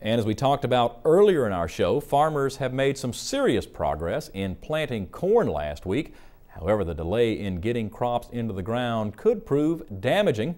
And as we talked about earlier in our show, farmers have made some serious progress in planting corn last week. However, the delay in getting crops into the ground could prove damaging.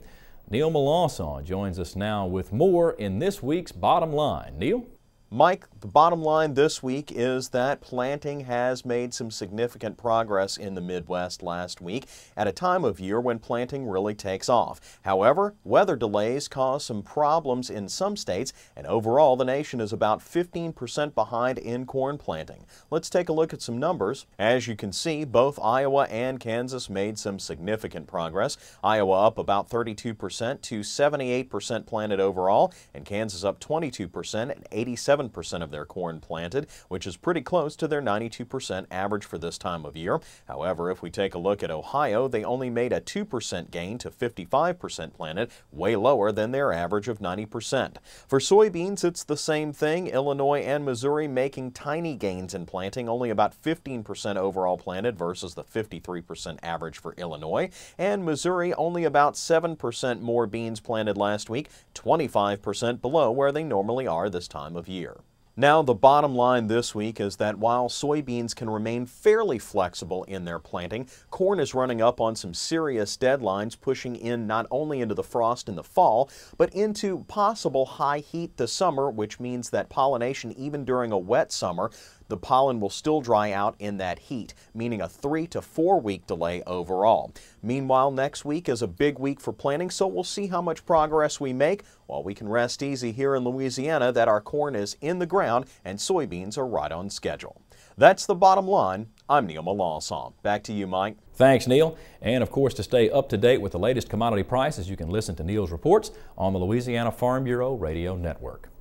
Neil Melanson joins us now with more in this week's Bottom Line. Neil? Mike, the bottom line this week is that planting has made some significant progress in the Midwest last week at a time of year when planting really takes off. However, weather delays cause some problems in some states, and overall the nation is about 15% behind in corn planting. Let's take a look at some numbers. As you can see, both Iowa and Kansas made some significant progress. Iowa up about 32% to 78% planted overall, and Kansas up 22% and 87 97% of their corn planted, which is pretty close to their 92% average for this time of year. However, if we take a look at Ohio, they only made a 2% gain to 55% planted, way lower than their average of 90%. For soybeans, it's the same thing. Illinois and Missouri making tiny gains in planting, only about 15% overall planted versus the 53% average for Illinois. And Missouri only about 7% more beans planted last week, 25% below where they normally are this time of year. Now, the bottom line this week is that while soybeans can remain fairly flexible in their planting, corn is running up on some serious deadlines, pushing in not only into the frost in the fall, but into possible high heat this summer, which means that pollination, even during a wet summer, the pollen will still dry out in that heat, meaning a three to four week delay overall. Meanwhile, next week is a big week for planting, so we'll see how much progress we make while we can rest easy here in Louisiana that our corn is in the ground and soybeans are right on schedule. That's the bottom line. I'm Neil Malasson. Back to you, Mike. Thanks, Neil. And of course, to stay up to date with the latest commodity prices, you can listen to Neil's reports on the Louisiana Farm Bureau Radio Network.